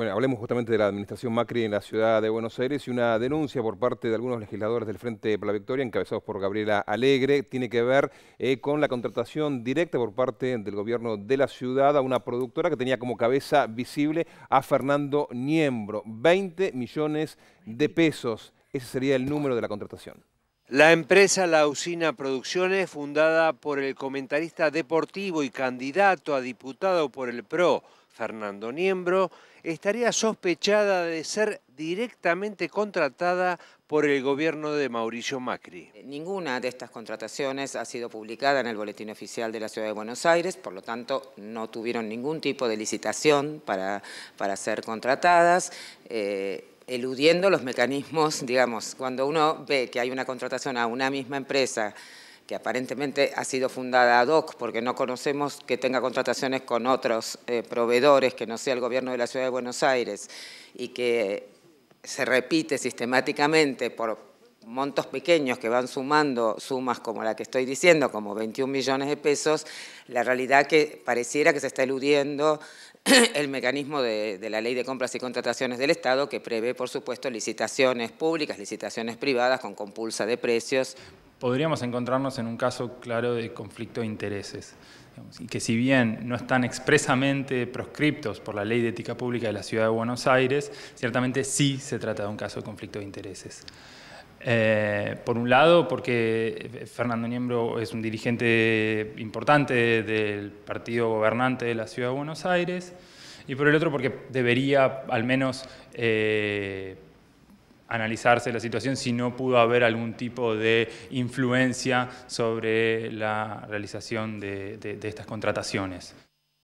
Bueno, hablemos justamente de la administración Macri en la ciudad de Buenos Aires y una denuncia por parte de algunos legisladores del Frente para la Victoria, encabezados por Gabriela Alegre, tiene que ver eh, con la contratación directa por parte del gobierno de la ciudad a una productora que tenía como cabeza visible a Fernando Niembro. 20 millones de pesos, ese sería el número de la contratación. La empresa Lausina Producciones, fundada por el comentarista deportivo y candidato a diputado por el PRO, Fernando Niembro, estaría sospechada de ser directamente contratada por el gobierno de Mauricio Macri. Ninguna de estas contrataciones ha sido publicada en el Boletín Oficial de la Ciudad de Buenos Aires, por lo tanto no tuvieron ningún tipo de licitación para, para ser contratadas. Eh, eludiendo los mecanismos, digamos, cuando uno ve que hay una contratación a una misma empresa que aparentemente ha sido fundada ad hoc, porque no conocemos que tenga contrataciones con otros eh, proveedores, que no sea el gobierno de la Ciudad de Buenos Aires, y que se repite sistemáticamente por montos pequeños que van sumando sumas como la que estoy diciendo, como 21 millones de pesos, la realidad que pareciera que se está eludiendo el mecanismo de, la ley de compras y contrataciones del Estado que prevé, por supuesto, licitaciones públicas, licitaciones privadas con compulsa de precios. Podríamos encontrarnos en un caso claro de conflicto de intereses, y que si bien no están expresamente proscriptos por la ley de ética pública de la Ciudad de Buenos Aires, ciertamente sí se trata de un caso de conflicto de intereses. Eh, por un lado, porque Fernando Niembro es un dirigente importante del partido gobernante de la Ciudad de Buenos Aires, y por el otro porque debería al menos eh, analizarse la situación si no pudo haber algún tipo de influencia sobre la realización de estas contrataciones.